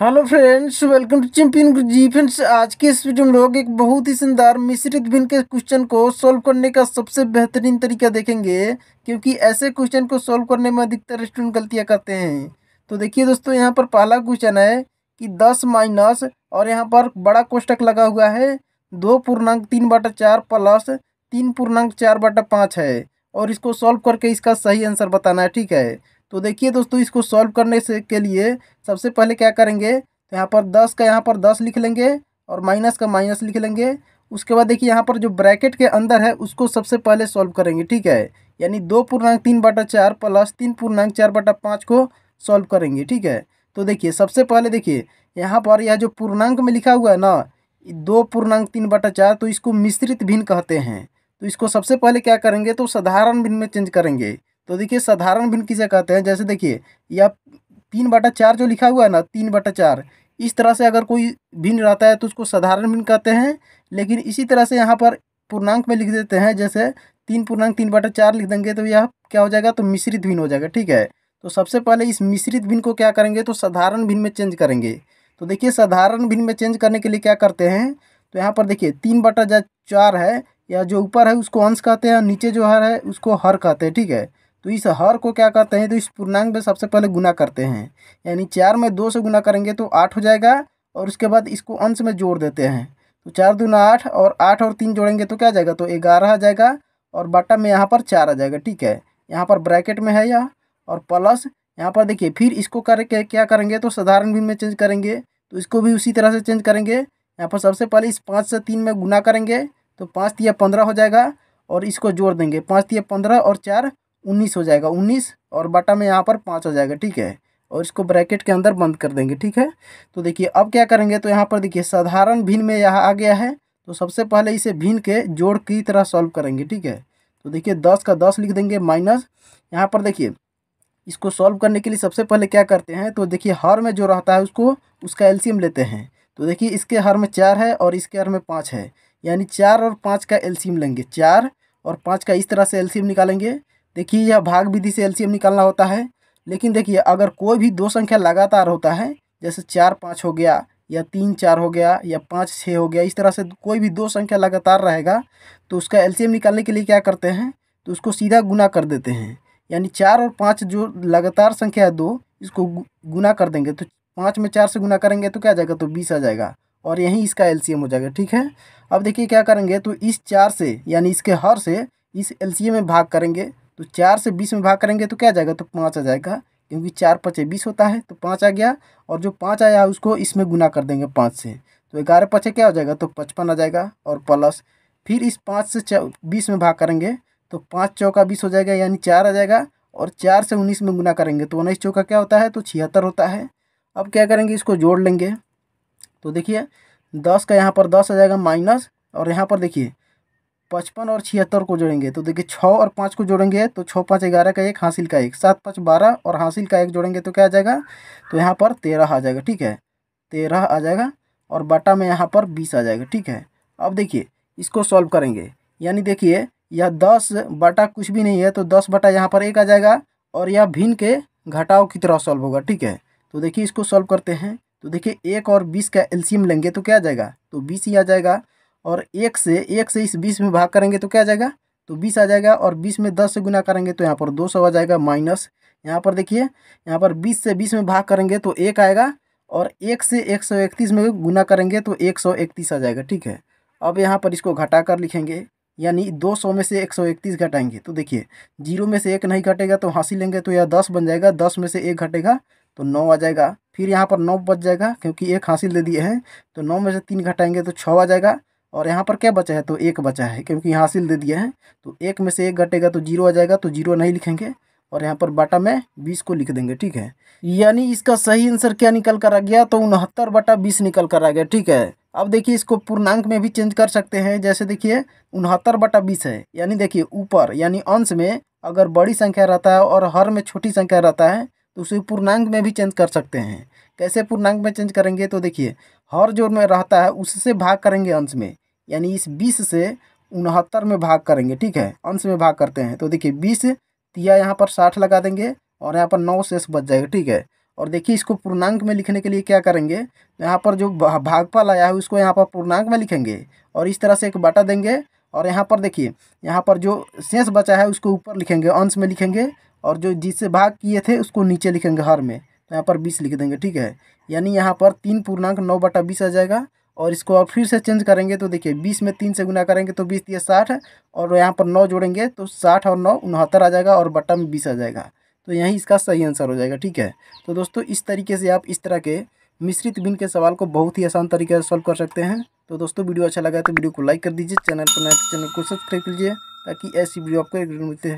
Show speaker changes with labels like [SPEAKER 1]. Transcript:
[SPEAKER 1] hello friends welcome to champion ji friends आज के इस वीडियो में लोग एक बहुत ही शानदार मिश्रित भिन्न के क्वेश्चन को सॉल्व करने का सबसे बेहतरीन तरीका देखेंगे क्योंकि ऐसे क्वेश्चन को सॉल्व करने में अधिकतर स्टूडेंट गलतियां करते हैं तो देखिए दोस्तों यहाँ पर पहला क्वेश्चन है कि दस माइनस और यहाँ पर बड़ा कोष्टक लगा हुआ है दो पूर्णांक तीन बटा चार प्लस तीन पूर्णांक चार बाटा पाँच है और इसको सॉल्व करके इसका सही आंसर बताना है ठीक है तो देखिए दोस्तों इसको सॉल्व करने से के लिए सबसे पहले क्या करेंगे तो यहाँ पर दस का यहाँ पर दस लिख लेंगे और माइनस का माइनस लिख लेंगे उसके बाद देखिए यहाँ पर जो ब्रैकेट के अंदर है उसको सबसे पहले सॉल्व करेंगे ठीक है यानी दो पूर्णांक तीन बटा चार प्लस तीन पूर्णांक चार बटा पाँच को सॉल्व करेंगे ठीक है तो देखिए सबसे पहले देखिए यहाँ पर यह जो पूर्णांक में लिखा हुआ है ना दो पूर्णांक तीन बटा चार तो इसको मिश्रित भिन्न कहते हैं तो इसको सबसे पहले क्या करेंगे तो साधारण भिन्न में चेंज करेंगे तो देखिए साधारण भिन्न किसे कहते हैं जैसे देखिए या तीन बटा चार जो लिखा हुआ है ना तीन बटा चार इस तरह से अगर कोई भिन्न रहता है तो उसको साधारण भिन्न कहते हैं लेकिन इसी तरह से यहाँ पर पूर्णांक में लिख देते हैं जैसे तीन पूर्णांक तीन बटा चार लिख देंगे तो यह क्या हो जाएगा तो मिश्रित भिन्न हो जाएगा ठीक है तो सबसे पहले इस मिश्रित भिन्न को क्या करेंगे तो साधारण भिन्न में चेंज करेंगे तो देखिए साधारण भिन्न में चेंज करने के लिए क्या करते हैं तो यहाँ पर देखिए तीन बटा चार है या जो ऊपर है उसको अंश कहते हैं और नीचे जो हर है उसको हर कहते हैं ठीक है तो इस हर को क्या करते हैं तो इस पूर्णांक में सबसे पहले गुना करते हैं यानी चार में दो से गुना करेंगे तो आठ हो जाएगा और उसके बाद इसको अंश में जोड़ देते हैं तो चार दूना आठ और आठ और तीन जोड़ेंगे तो क्या जाएगा तो ग्यारह आ जाएगा और बट्टा में यहाँ पर चार आ जाएगा ठीक है यहाँ पर ब्रैकेट में है यह और प्लस यहाँ पर देखिए फिर इसको करके क्या करेंगे तो साधारण भी में चेंज करेंगे तो इसको भी उसी तरह से चेंज करेंगे यहाँ पर सबसे पहले इस पाँच से तीन में गुना करेंगे तो पाँच तिया पंद्रह हो जाएगा और इसको जोड़ देंगे पाँच तिया पंद्रह और चार उन्नीस हो जाएगा उन्नीस और बटा में यहाँ पर पाँच हो जाएगा ठीक है और इसको ब्रैकेट के अंदर बंद कर देंगे ठीक है तो देखिए अब क्या करेंगे तो यहाँ पर देखिए साधारण भिन्न में यहाँ आ गया है तो सबसे पहले इसे भिन्न के जोड़ की तरह सॉल्व करेंगे ठीक है तो देखिए दस का दस लिख देंगे माइनस यहाँ पर देखिए इसको सॉल्व करने के लिए सबसे पहले क्या करते हैं तो देखिए हर में जो रहता है उसको उसका एल्सियम लेते हैं तो देखिए इसके हर में चार है और इसके हर में पाँच है यानी चार और पाँच का एल्सियम लेंगे चार और पाँच का इस तरह से एल्सियम निकालेंगे देखिए यह भाग विधि से एलसीएम निकालना होता है लेकिन देखिए अगर कोई भी दो संख्या लगातार होता है जैसे चार पाँच हो गया या तीन चार हो गया या पाँच छः हो गया इस तरह से कोई भी दो संख्या लगातार रहेगा तो उसका एलसीएम निकालने के लिए क्या करते हैं तो उसको सीधा गुना कर देते हैं यानी चार और पाँच जो लगातार संख्या है दो इसको गुना कर देंगे तो पाँच में चार से गुना करेंगे तो क्या आ जाएगा तो बीस आ जाएगा और यहीं इसका एलसीएम हो जाएगा ठीक है अब देखिए क्या करेंगे तो इस चार से यानी इसके हर से इस एलसीएम में भाग करेंगे तो चार से बीस में भाग करेंगे तो क्या जाएगा तो पाँच आ जाएगा क्योंकि चार पचे बीस होता है तो पाँच आ गया और जो पाँच आया है उसको इसमें गुना कर देंगे पाँच से तो ग्यारह पचे क्या हो जाएगा तो पचपन आ जाएगा और प्लस फिर इस पाँच से बीस में भाग करेंगे तो पाँच चौका बीस हो जाएगा यानी चार आ जाएगा और चार से उन्नीस में गुना करेंगे तो उन्नीस चौका क्या होता है तो छिहत्तर होता है अब क्या करेंगे इसको जोड़ लेंगे तो देखिए दस का यहाँ पर दस आ जाएगा माइनस और यहाँ पर देखिए पचपन और छिहत्तर को जोड़ेंगे तो देखिए छः और पाँच को जोड़ेंगे तो छः पाँच ग्यारह का एक हासिल का एक सात पाँच बारह और हासिल का एक जोड़ेंगे तो क्या आ जाएगा तो यहाँ पर तेरह आ जाएगा ठीक है तेरह आ जाएगा और बाटा में यहाँ पर बीस आ जाएगा ठीक है अब देखिए इसको सॉल्व करेंगे यानी देखिए यह दस बाटा कुछ भी नहीं है तो दस बाटा यहाँ पर एक आ जाएगा और यह भिन्न के घटाओ की तरह सॉल्व होगा ठीक है तो देखिए इसको सॉल्व करते हैं तो देखिए एक और बीस का एल्शियम लेंगे तो क्या आ जाएगा तो बीस ही आ जाएगा और एक से एक से इस बीस में भाग करेंगे तो क्या आ जाएगा तो बीस आ जाएगा और बीस में दस से गुना करेंगे तो यहाँ पर दो सौ आ जाएगा माइनस यहाँ पर देखिए यहाँ पर बीस से बीस में भाग करेंगे तो एक आएगा और एक से एक सौ इकतीस में गुना करेंगे तो एक सौ इकतीस आ जाएगा ठीक है अब यहाँ पर इसको घटा कर लिखेंगे यानी दो सौ में से एक सौ इकतीस घटाएंगे तो देखिए जीरो में से एक नहीं घटेगा तो हाँसी लेंगे तो यह दस बन जाएगा दस में से एक घटेगा तो नौ आ जाएगा फिर यहाँ पर नौ बच जाएगा क्योंकि एक हासिल दे दिए हैं तो नौ में से तीन घटाएंगे तो छः आ जाएगा और यहाँ पर क्या बचा है तो एक बचा है क्योंकि यहाँ हासिल दे दिया है तो एक में से एक घटेगा तो जीरो आ जाएगा तो जीरो नहीं लिखेंगे और यहाँ पर बाटा में बीस को लिख देंगे ठीक है यानी इसका सही आंसर क्या निकल कर आ गया तो उनहत्तर बटा बीस निकल कर आ गया ठीक है अब देखिए इसको पूर्णांक में भी चेंज कर सकते हैं जैसे देखिए उनहत्तर बटा बीस है यानी देखिए ऊपर यानी अंश में अगर बड़ी संख्या रहता है और हर में छोटी संख्या रहता है तो उसे पूर्णांक में भी चेंज कर सकते हैं कैसे पूर्णांक में चेंज करेंगे तो देखिए हर जो में रहता है उससे भाग करेंगे अंश में यानी इस बीस से उनहत्तर में भाग करेंगे ठीक है अंश में भाग करते हैं तो देखिए बीस तिया यहाँ पर साठ लगा देंगे और यहाँ पर नौ शेष बच जाएगा ठीक है और देखिए इसको पूर्णांक में लिखने के लिए क्या करेंगे यहाँ पर जो भागफल आया है उसको यहाँ पर पूर्णांक में लिखेंगे और इस तरह से एक बाटा देंगे और यहाँ पर देखिए यहाँ पर जो शेष बचा है उसको ऊपर लिखेंगे अंश में लिखेंगे और जो जिससे भाग किए थे उसको नीचे लिखेंगे हर में तो यहाँ पर बीस लिख देंगे ठीक है यानी यहाँ पर तीन पूर्णांक नौ बटा बीस आ जाएगा और इसको आप फिर से चेंज करेंगे तो देखिए बीस में तीन से गुना करेंगे तो बीस दिए साठ और यहाँ पर नौ जोड़ेंगे तो साठ और नौ उनहत्तर आ जाएगा और बट्टा में बीस आ जाएगा तो यहीं इसका सही आंसर हो जाएगा ठीक है तो दोस्तों इस तरीके से आप इस तरह के मिश्रित बिन के सवाल को बहुत ही आसान तरीके से सॉल्व कर सकते हैं तो दोस्तों वीडियो अच्छा लगा तो वीडियो को लाइक कर दीजिए चैनल पर नए तो चैनल को सब्सक्राइब कीजिए ताकि ऐसी वीडियो आपको मिलते हैं